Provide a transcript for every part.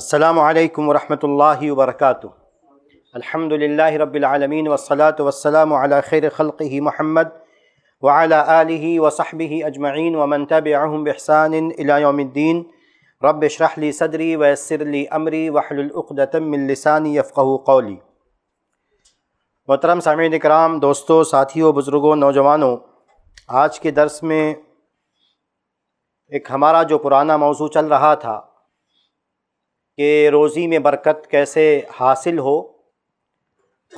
असलकम वरहि वरक अलहमदिल्ला रबालमीन वसलात वसलाम खैर खल महमद वाला आलि वसहबी अजमैन वमन तब बहसान इलायद्दीन रबशरहली सदरी वसरली अमरी वहलुलतमिलसानी यफ़़ कौली मोहतरम सामिन कराम दोस्तों साथियों बुज़ुर्गों नौजवानों आज के दर्स में एक हमारा जो पुराना मौजू चल रहा था कि रोज़ी में बरकत कैसे हासिल हो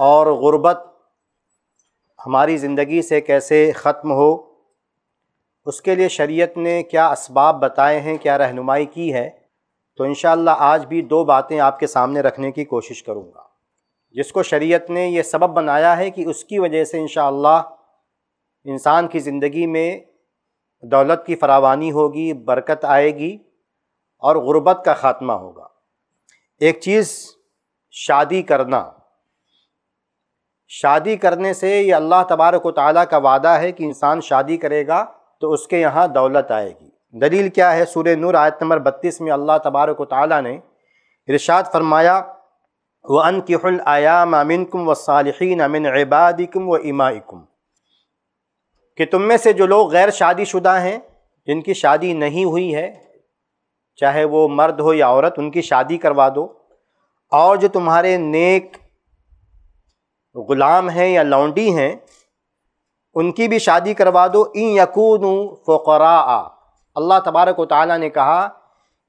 और ग़ुरबत हमारी ज़िंदगी से कैसे ख़त्म हो उसके लिए शरीयत ने क्या इसबाब बताए हैं क्या रहनुमाई की है तो इन आज भी दो बातें आपके सामने रखने की कोशिश करूँगा जिसको शरीयत ने यह सबब बनाया है कि उसकी वजह से इन इंसान की ज़िंदगी में दौलत की फरावानी होगी बरकत आएगी और ग़ुरबत का ख़ात्मा होगा एक चीज़ शादी करना शादी करने से ये अल्लाह तबारक ताली का वादा है कि इंसान शादी करेगा तो उसके यहाँ दौलत आएगी दलील क्या है सूर्य नूर आयत नंबर बत्तीस में अल्लाह तबारक ताली ने इरशाद फरमाया व अन किहुल आयाम अमिनकुम व सालहीन अमिन कम व इमाकुम कि तुम में से जो लोग गैर शादीशुदा हैं जिनकी शादी नहीं हुई है चाहे वो मर्द हो या औरत उनकी शादी करवा दो और जो तुम्हारे नेक ग़ुलाम हैं या लौंडी हैं उनकी भी शादी करवा दो इन यकून फ़रा अल्लाह तबारक ताली ने कहा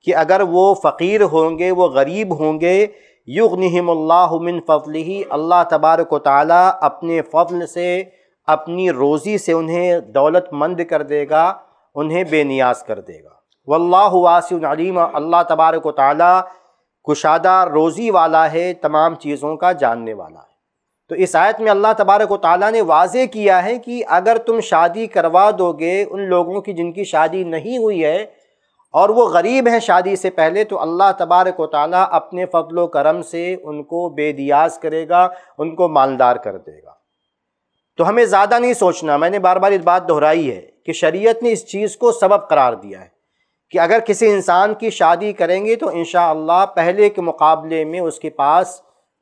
कि अगर वो फ़कीर होंगे वो गरीब होंगे युगनहमल्लामिन फ़ल ही अल्लाह तबारक ताली अपने फ़ल से अपनी रोज़ी से उन्हें दौलतमंद कर देगा उन्हें बेनियाज कर देगा वल्लाह वासम अल्लाह तबारक ताली कुशादा रोज़ी वाला है तमाम चीज़ों का जानने वाला है तो इस आयत में अल्लाह तबारक ताली ने वाज किया है कि अगर तुम शादी करवा दोगे उन लोगों की जिनकी शादी नहीं हुई है और वो गरीब हैं शादी से पहले तो अल्लाह तबारक ताली अपने फ़ल करम से उनको बेदियाज करेगा उनको मालदार कर देगा तो हमें ज़्यादा नहीं सोचना मैंने बार बार इस बात दोहराई है कि शरीयत ने इस चीज़ को सबब करार दिया है कि अगर किसी इंसान की शादी करेंगे तो इन पहले के मुकाबले में उसके पास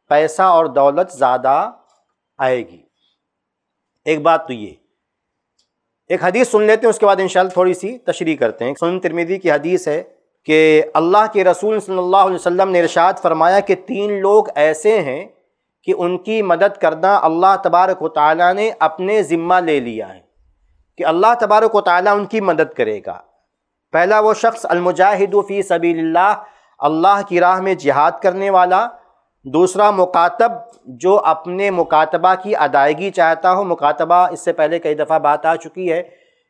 पैसा और दौलत ज़्यादा आएगी एक बात तो ये एक हदीस सुन लेते हैं उसके बाद इन थोड़ी सी तशरी करते हैं सुन तिरमिदी की हदीस है कि अल्लाह के रसूल सल्लल्लाहु अलैहि वसल्लम ने इरशाद फरमाया कि तीन लोग ऐसे हैं कि उनकी मदद करना अल्लाह तबारक ताली ने अपने ज़िम्मा ले लिया है कि अल्लाह तबारक ताली उनकी मदद करेगा पहला वो शख्स अलमुजाहिदफ़ी सबी अल्लाह की राह में जिहाद करने वाला दूसरा मुकातब जो अपने मुकातबा की अदायगी चाहता हो मुकातबा इससे पहले कई दफ़ा बात आ चुकी है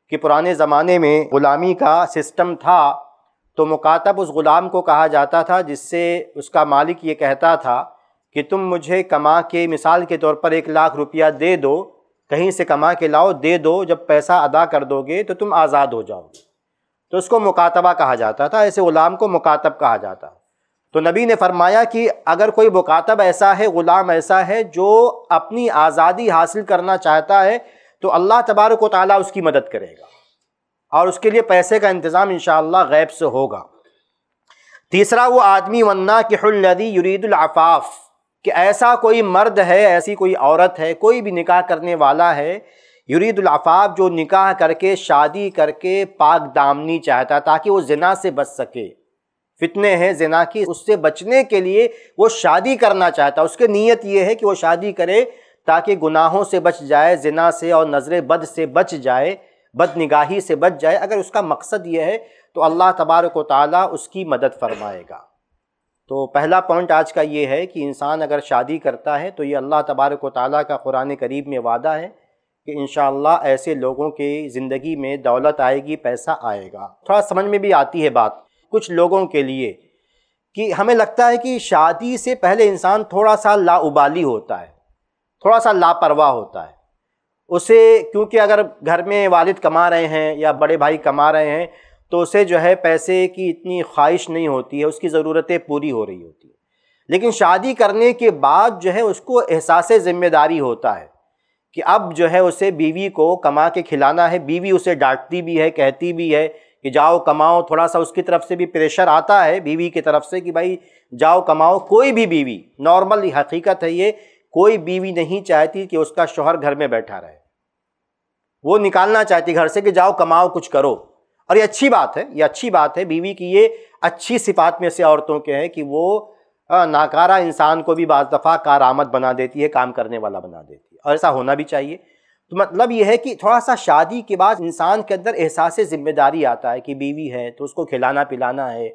कि पुराने ज़माने में ग़ुलामी का सिस्टम था तो मुकातब उस ग़ुलाम को कहा जाता था जिससे उसका मालिक ये कहता था कि तुम मुझे कमा के मिसाल के तौर पर एक लाख रुपया दे दो कहीं से कमा के लाओ दे दो जब पैसा अदा कर दोगे तो तुम आज़ाद हो जाओगे तो उसको मुकातबा कहा जाता था ऐसे ग़ुलाम को मुकातब कहा जाता तो नबी ने फरमाया कि अगर कोई मुकातब ऐसा है ग़ुलाम ऐसा है जो अपनी आज़ादी हासिल करना चाहता है तो अल्लाह तबारक ताली उसकी मदद करेगा और उसके लिए पैसे का इंतज़ाम इन गैब से होगा तीसरा वो आदमी वन्ना कि हल्लदी कि ऐसा कोई मर्द है ऐसी कोई औरत है कोई भी निकाह करने वाला है युरीदुल्आफ़ाब जो निकाह करके शादी करके पाक दामनी चाहता ताकि वो जना से बच सके फितने हैं जना की उससे बचने के लिए वो शादी करना चाहता उसके नीयत ये है कि वो शादी करे ताकि गुनाहों से बच जाए जना से और नज़र बद से बच जाए बद निगाही से बच जाए अगर उसका मकसद ये है तो अल्लाह तबारक ताली उसकी मदद फरमाएगा तो पहला पॉइंट आज का ये है कि इंसान अगर शादी करता है तो ये अल्लाह तबारक ताली का कुरान करीब में वादा है कि इन ऐसे लोगों के ज़िंदगी में दौलत आएगी पैसा आएगा थोड़ा समझ में भी आती है बात कुछ लोगों के लिए कि हमें लगता है कि शादी से पहले इंसान थोड़ा सा लाउबाली होता है थोड़ा सा लापरवाह होता है उसे क्योंकि अगर घर में वालिद कमा रहे हैं या बड़े भाई कमा रहे हैं तो उसे जो है पैसे की इतनी ख्वाहिश नहीं होती है उसकी ज़रूरतें पूरी हो रही होती है लेकिन शादी करने के बाद जो है उसको एहसास ज़िम्मेदारी होता है कि अब जो है उसे बीवी को कमा के खिलाना है बीवी उसे डांटती भी है कहती भी है कि जाओ कमाओ थोड़ा सा उसकी तरफ से भी प्रेशर आता है बीवी की तरफ से कि भाई जाओ कमाओ कोई भी बीवी नॉर्मल हकीकत है ये कोई बीवी नहीं चाहती कि उसका शोहर घर में बैठा रहे वो निकालना चाहती घर से कि जाओ कमाओ कुछ करो और ये अच्छी बात है ये अच्छी बात है बीवी की ये अच्छी सिफात में से औरतों के हैं कि वो नाकारा इंसान को भी बाज दफ़ा आमद बना देती है काम करने वाला बना देती है और ऐसा होना भी चाहिए तो मतलब यह है कि थोड़ा सा शादी के बाद इंसान के अंदर एहसास ज़िम्मेदारी आता है कि बीवी है तो उसको खिलाना पिलाना है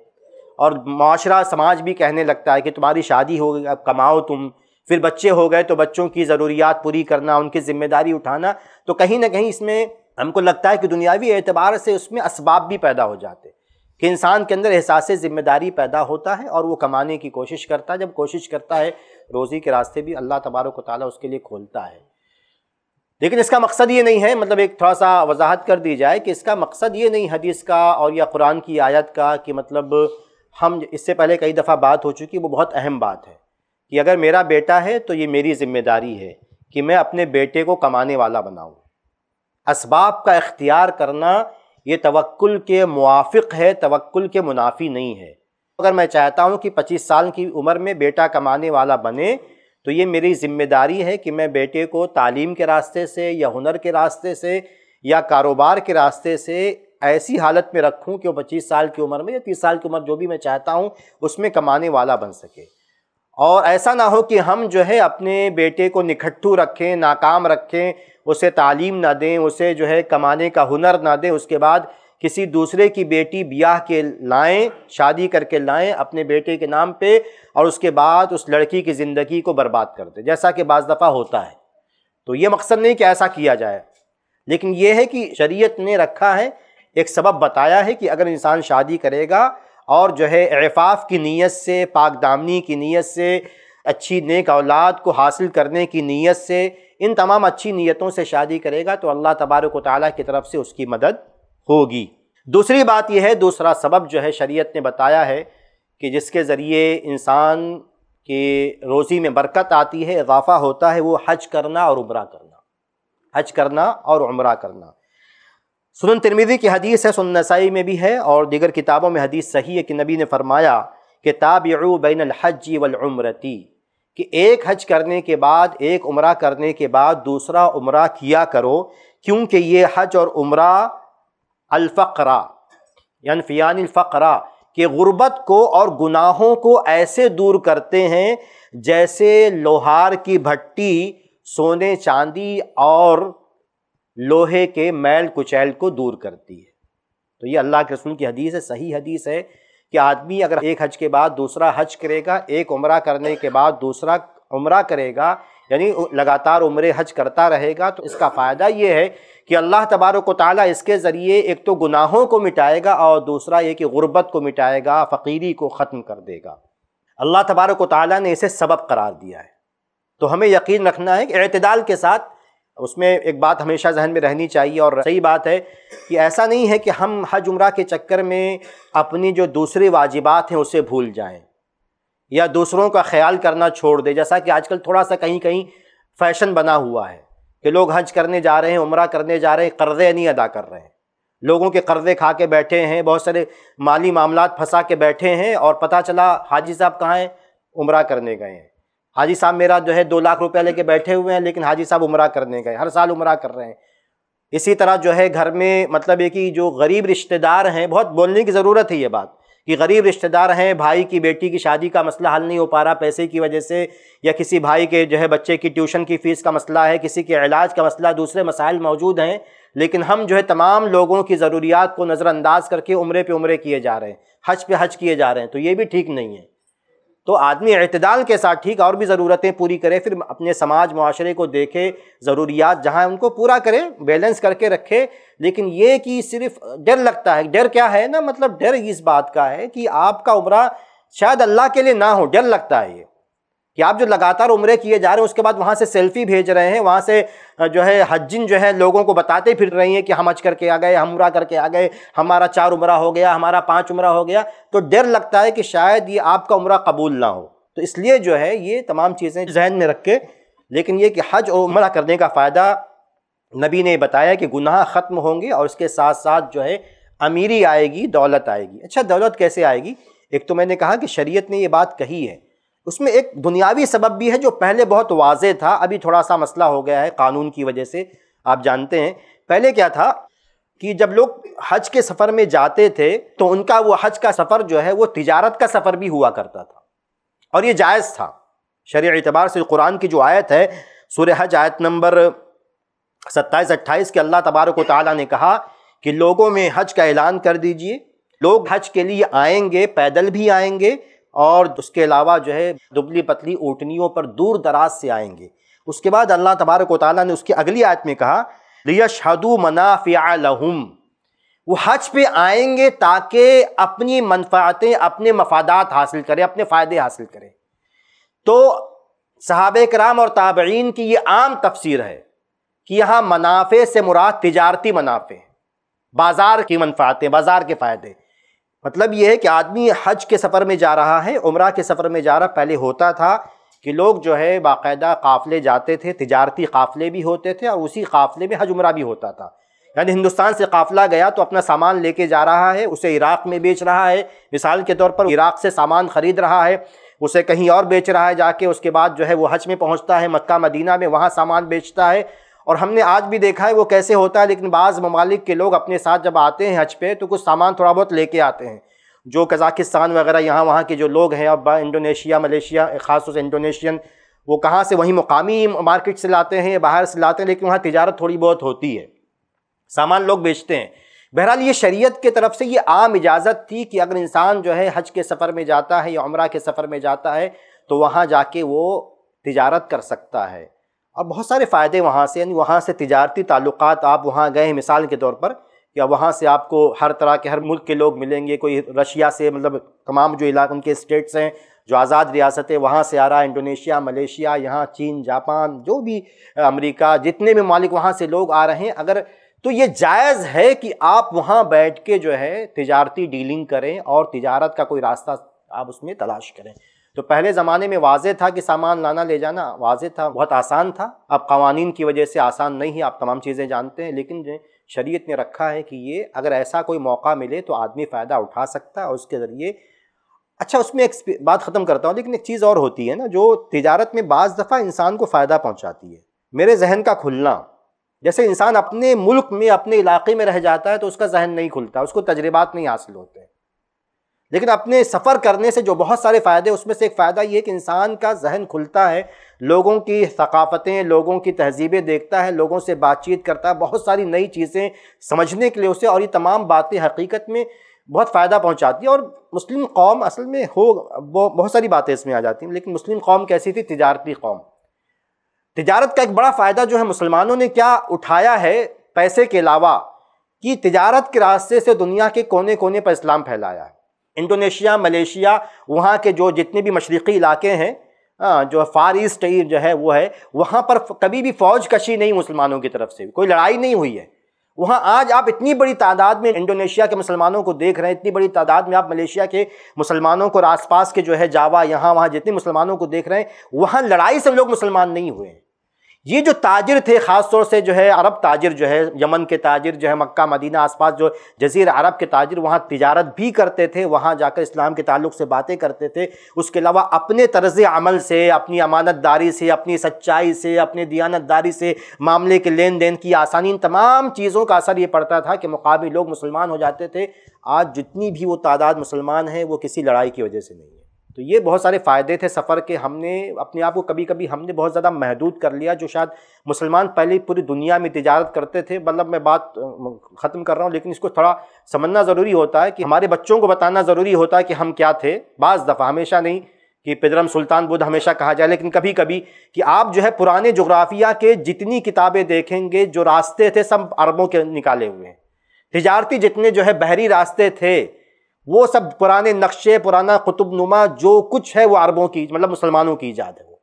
और माशरा समाज भी कहने लगता है कि तुम्हारी शादी हो गई अब कमाओ तुम फिर बच्चे हो गए तो बच्चों की ज़रूरियात पूरी करना उनकी ज़िम्मेदारी उठाना तो कहीं ना कहीं इसमें हमको लगता है कि दुनियावी एतबार से उसमें इसबाब भी पैदा हो जाते कि इंसान के अंदर एहसास ज़िम्मेदारी पैदा होता है और वो कमाने की कोशिश करता है जब कोशिश करता है रोज़ी के रास्ते भी अल्लाह तबारक ताली उसके लिए खोलता है लेकिन इसका मकसद ये नहीं है मतलब एक थोड़ा सा वजाहत कर दी जाए कि इसका मकसद ये नहीं हदीस का और या कुरान की आयत का कि मतलब हम इससे पहले कई दफ़ा बात हो चुकी वो बहुत अहम बात है कि अगर मेरा बेटा है तो ये मेरी ज़िम्मेदारी है कि मैं अपने बेटे को कमाने वाला बनाऊँ इसबाब का इख्तियार करना ये तवक्ल के मुआफ़ है तवक्ल के मुनाफी नहीं है अगर मैं चाहता हूँ कि पच्चीस साल की उम्र में बेटा कमाने वाला बने तो ये मेरी जिम्मेदारी है कि मैं बेटे को तालीम के रास्ते से या हुनर के रास्ते से या कारोबार के रास्ते से ऐसी हालत में रखूं कि वो पच्चीस साल की उम्र में या तीस साल की उम्र जो भी मैं चाहता हूं उसमें कमाने वाला बन सके और ऐसा ना हो कि हम जो है अपने बेटे को निकट्ठू रखें नाकाम रखें उसे तालीम ना दें उसे जो है कमाने का हुनर ना दें उसके बाद किसी दूसरे की बेटी ब्याह के लाएं शादी करके लाएं अपने बेटे के नाम पे और उसके बाद उस लड़की की ज़िंदगी को बर्बाद कर दे जैसा कि बज़ दफ़ा होता है तो ये मकसद नहीं कि ऐसा किया जाए लेकिन ये है कि शरीयत ने रखा है एक सबब बताया है कि अगर इंसान शादी करेगा और जो है एफाफ की नीयत से दामनी की नीयत से अच्छी नेक औलाद को हासिल करने की नीयत से इन तमाम अच्छी नीयतों से शादी करेगा तो अल्लाह तबारक ताली की तरफ से उसकी मदद होगी दूसरी बात यह है दूसरा सबब जो है शरीयत ने बताया है कि जिसके ज़रिए इंसान के रोज़ी में बरकत आती है इजाफ़ा होता है वो हज करना और उम्र करना हज करना और उम्र करना सुनन तिरमिदी की हदीस है सुन नसाई में भी है और दीगर किताबों में हदीस सही है कि नबी ने फरमाया कि ताबयू बैन हज वलउमरती कि एक हज करने के बाद एक उम्र करने के बाद दूसरा उम्र किया करो क्योंकि ये हज और उमरा अलफ़रा यानफियान फ़करा कि ग़ुरबत को और गुनाहों को ऐसे दूर करते हैं जैसे लोहार की भट्टी सोने चांदी और लोहे के मैल कुचैल को दूर करती है तो ये अल्लाह के रसूल की हदीस है सही हदीस है कि आदमी अगर एक हज के बाद दूसरा हज करेगा एक उम्र करने के बाद दूसरा उम्र करेगा यानी लगातार उम्र हज करता रहेगा तो इसका फ़ायदा ये है कि अल्लाह तबारक ताली इसके ज़रिए एक तो गुनाहों को मिटाएगा और दूसरा ये कि गुर्बत को मिटाएगा फ़कीरी को ख़त्म कर देगा अल्लाह तबारक ताली ने इसे सबब करार दिया है तो हमें यकीन रखना है कि अतदाल के साथ उसमें एक बात हमेशा जहन में रहनी चाहिए और सही बात है कि ऐसा नहीं है कि हम हज उम्र के चक्कर में अपनी जो दूसरी वाजिबात हैं उसे भूल जाएँ या दूसरों का ख्याल करना छोड़ दे जैसा कि आजकल थोड़ा सा कहीं कहीं फैशन बना हुआ है कि लोग हज करने जा रहे हैं उम्र करने जा रहे हैं कर्ज़े नहीं अदा कर रहे हैं लोगों के कर्ज़े खा के बैठे हैं बहुत सारे माली मामला फंसा के बैठे हैं और पता चला हाजी साहब कहाँ हैं उम्र करने गए हैं हाजी साहब मेरा जो है दो लाख रुपया लेके बैठे हुए हैं लेकिन हाजी साहब उम्र करने गए हर साल उम्र कर रहे हैं इसी तरह जो है घर में मतलब ये कि जो गरीब रिश्तेदार हैं बहुत बोलने की ज़रूरत है ये बात कि गरीब रिश्तेदार हैं भाई की बेटी की शादी का मसला हल नहीं हो पा रहा पैसे की वजह से या किसी भाई के जो है बच्चे की ट्यूशन की फ़ीस का मसला है किसी के इलाज का मसला दूसरे मसाइल मौजूद हैं लेकिन हम जो है तमाम लोगों की ज़रूरियात को नज़रअंदाज करके उम्र पे उम्र किए जा रहे हैं हज पे हज किए जा रहे हैं तो ये भी ठीक नहीं है तो आदमी अतदाल के साथ ठीक और भी ज़रूरतें पूरी करे फिर अपने समाज माशरे को देखे ज़रूरियात जहाँ उनको पूरा करे बैलेंस करके रखे लेकिन ये कि सिर्फ डर लगता है डर क्या है ना मतलब डर इस बात का है कि आपका उम्र शायद अल्लाह के लिए ना हो डर लगता है ये कि आप जो लगातार उम्र किए जा रहे हैं उसके बाद वहाँ से सेल्फी भेज रहे हैं वहाँ से जो है हजिन जो है लोगों को बताते फिर रही हैं कि हम हज करके आ गए हम उमरा करके आ गए हमारा चार उम्र हो गया हमारा पाँच उम्र हो गया तो डर लगता है कि शायद ये आपका उम्र कबूल ना हो तो इसलिए जो है ये तमाम चीज़ें जहन में रख के लेकिन ये कि हज और उम्र करने का फ़ायदा नबी ने बताया कि गुनाह ख़त्म होंगे और उसके साथ साथ जो है अमीरी आएगी दौलत आएगी अच्छा दौलत कैसे आएगी एक तो मैंने कहा कि शरीयत ने ये बात कही है उसमें एक दुनियावी सबब भी है जो पहले बहुत वाज था अभी थोड़ा सा मसला हो गया है कानून की वजह से आप जानते हैं पहले क्या था कि जब लोग हज के सफ़र में जाते थे तो उनका वो हज का सफ़र जो है वो तिजारत का सफ़र भी हुआ करता था और ये जायज़ था शरी एतबार से कुरान की जो आयत है सूर्य हज आयत नंबर सत्ताईस अट्ठाईस के अल्लाह तबारक ताली ने कहा कि लोगों में हज का ऐलान कर दीजिए लोग हज के लिए आएंगे पैदल भी आएंगे और उसके अलावा जो है दुबली पतली ऊटनीों पर दूर दराज से आएंगे उसके बाद अल्लाह तबारक वाली ने उसकी अगली आयत में कहा लियशहदु मनाफ़िया लहुम वो हज पे आएंगे ताकि अपनी मनफातें अपने मफादात हासिल करें अपने फ़ायदे हासिल करें तो सहाब कराम और ताबीन की ये आम तफसीर है कि यहाँ मुनाफे से मुराद तजारती मुनाफे बाज़ार की मनफातें बाज़ार के फ़ायदे मतलब ये है कि आदमी हज के सफ़र में जा रहा है उम्र के सफ़र में जा रहा पहले होता था कि लोग जो है बाकायदा काफ़ले जाते थे तजारती काफ़ले भी होते थे और उसी काफ़ले में हज उम्र भी होता था यानी हिंदुस्तान से काफ़िला गया तो अपना सामान लेके जा रहा है उसे इराक़ में बेच रहा है मिसाल के तौर पर इराक़ से सामान ख़रीद रहा है उसे कहीं और बेच रहा है जाके उसके बाद जो है वो हज में पहुंचता है मक्का मदीना में वहाँ सामान बेचता है और हमने आज भी देखा है वो कैसे होता है लेकिन बाज़ ममालिक के लोग अपने साथ जब आते हैं हज पे तो कुछ सामान थोड़ा बहुत लेके आते हैं जो कज़ाकिस्तान वगैरह यहाँ वहाँ के जो लोग हैं अब इंडोनेशिया मलेशिया ख़ासतौर से इंडोनेशियन वो कहाँ से वहीं मुकामी मार्केट से लाते हैं बाहर से लाते हैं लेकिन वहाँ तजारत थोड़ी बहुत होती है सामान लोग बेचते हैं बहरहाल ये शरीयत के तरफ से ये आम इजाज़त थी कि अगर इंसान जो है हज के सफ़र में जाता है या उम्र के सफ़र में जाता है तो वहाँ जाके वो तजारत कर सकता है और बहुत सारे फ़ायदे वहाँ से यानी वहाँ से तजारती ताल्लुक आप वहाँ गए मिसाल के तौर पर या वहाँ से आपको हर तरह के हर मुल्क के लोग मिलेंगे कोई रशिया से मतलब तमाम जो इलाक उनके स्टेट्स हैं जो आज़ाद रियासत है वहाँ से आ रहा है इंडोनेशिया मलेशिया यहाँ चीन जापान जो भी अमेरिका जितने भी मालिक वहाँ से लोग आ रहे हैं अगर तो ये जायज़ है कि आप वहाँ बैठ के जो है तजारती डीलिंग करें और तजारत का कोई रास्ता आप उसमें तलाश करें तो पहले ज़माने में वाज था कि सामान लाना ले जाना वाजे था बहुत आसान था अब कवानीन की वजह से आसान नहीं है आप तमाम चीज़ें जानते हैं लेकिन शरीयत ने रखा है कि ये अगर ऐसा कोई मौका मिले तो आदमी फ़ायदा उठा सकता है और उसके ज़रिए अच्छा उसमें एक बात ख़त्म करता हूँ लेकिन एक चीज़ और होती है ना जो तजारत में बज़ दफ़ा इंसान को फ़ायदा पहुँचाती है मेरे जहन का खुलना जैसे इंसान अपने मुल्क में अपने इलाके में रह जाता है तो उसका जहन नहीं खुलता उसको तजर्बात नहीं हासिल होते लेकिन अपने सफ़र करने से जो बहुत सारे फ़ायदे उसमें से एक फ़ायदा ये है कि इंसान का जहन खुलता है लोगों की सकाफ़तें लोगों की तहजीबें देखता है लोगों से बातचीत करता है बहुत सारी नई चीज़ें समझने के लिए उसे और ये तमाम बातें हकीकत में बहुत फ़ायदा पहुंचाती है और मुस्लिम कौम असल में हो बहुत सारी बातें इसमें आ जाती हैं लेकिन मुस्लिम कौम कैसी थी तजारती कौम तजारत का एक बड़ा फ़ायदा जो है मुसलमानों ने क्या उठाया है पैसे के अलावा कि तजारत के रास्ते से दुनिया के कोने कोने पर इस्लाम फैलाया है इंडोनेशिया मलेशिया वहाँ के जो जितने भी मशरक़ी इलाके हैं हाँ जो फार ईस्ट जो है वो है वहाँ पर कभी भी फ़ौज कशी नहीं मुसलमानों की तरफ से कोई लड़ाई नहीं हुई है वहाँ आज आप इतनी बड़ी तादाद में इंडोनेशिया के मुसलमानों को देख रहे हैं इतनी बड़ी तादाद में आप मलेशिया के मुसलमानों को और आसपास के जो है जावा यहाँ वहाँ जितने मुसलमानों को देख रहे हैं वहाँ लड़ाई से लोग मुसलमान नहीं हुए हैं ये जो ताजिर थे ख़ास तौर से जो है अरब ताजिर जो है यमन के ताजिर जो है मक्का मदीना आसपास जो जजीर अरब के ताजिर वहाँ तजारत भी करते थे वहाँ जाकर इस्लाम के ताल्लुक से बातें करते थे उसके अलावा अपने तर्ज अमल से अपनी अमानतदारी से अपनी सच्चाई से अपने दियानतदारी से मामले के लेन देन की आसानी इन तमाम चीज़ों का असर ये पड़ता था कि मुकामी लोग मुसलमान हो जाते थे आज जितनी भी वो तादाद मुसलमान हैं वो किसी लड़ाई की वजह से नहीं तो ये बहुत सारे फ़ायदे थे सफ़र के हमने अपने आप को कभी कभी हमने बहुत ज़्यादा महदूद कर लिया जो शायद मुसलमान पहले पूरी दुनिया में तजारत करते थे मतलब मैं बात ख़त्म कर रहा हूँ लेकिन इसको थोड़ा समझना ज़रूरी होता है कि हमारे बच्चों को बताना ज़रूरी होता है कि हम क्या थे बाज़ दफ़ा हमेशा नहीं कि पिदरम सुल्तान बुद्ध हमेशा कहा जाए लेकिन कभी कभी कि आप जो है पुराने जोग्राफिया के जितनी किताबें देखेंगे जो रास्ते थे सब अरबों के निकाले हुए हैं तजारती जितने जो है बहरी रास्ते थे वो सब पुराने नक्शे पुराना कुतुब नुमा जो कुछ है वो अरबों की मतलब मुसलमानों की ईजाद है वो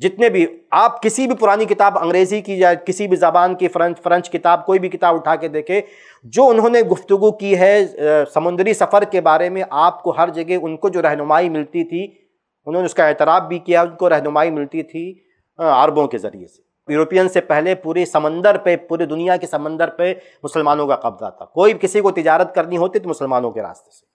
जितने भी आप किसी भी पुरानी किताब अंग्रेज़ी की या किसी भी ज़बान की फ्रेंच फ्रेंच किताब कोई भी किताब उठा के देखें जो उन्होंने गुफ्तु की है समुद्री सफ़र के बारे में आपको हर जगह उनको जो रहनुमाई मिलती थी उन्होंने उसका एतराब भी किया उनको रहनुमाई मिलती थी अरबों के ज़रिए से यूरोपियन से पहले पूरे समंदर पे पूरी दुनिया के समंदर पे मुसलमानों का कब्जा था कोई किसी को तिजारत करनी होती तो मुसलमानों के रास्ते से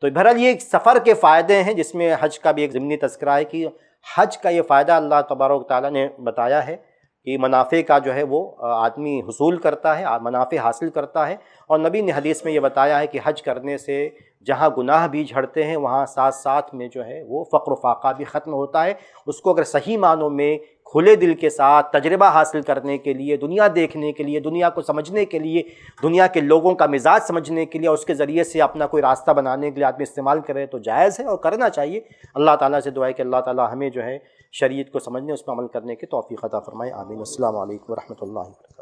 तो बहरहाल ये एक सफ़र के फ़ायदे हैं जिसमें हज का भी एक ज़मनी तस्करा है कि हज का ये फ़ायदा अल्लाह तबारक ताली ने बताया है कि मुनाफे का जो है वो आदमी हसूल करता है मुनाफे हासिल करता है और नबी ने हदीस में ये बताया है कि हज करने से जहाँ गुनाह भी झड़ते हैं वहाँ साथ साथ में जो है वो फ़क्र फाका भी ख़त्म होता है उसको अगर सही मानों में खुले दिल के साथ तजर्बा हासिल करने के लिए दुनिया देखने के लिए दुनिया को समझने के लिए दुनिया के लोगों का मिजाज समझने के लिए और उसके ज़रिए से अपना कोई रास्ता बनाने के लिए आदमी इस्तेमाल करें तो जायज़ है और करना चाहिए अल्लाह ताला से दुआ कि अल्लाह ताला हमें जो है शरीयत को समझने उस पर अमल करने के तोफ़ी ख़ा फ़रमाए आमीन असल वरहमल वर्क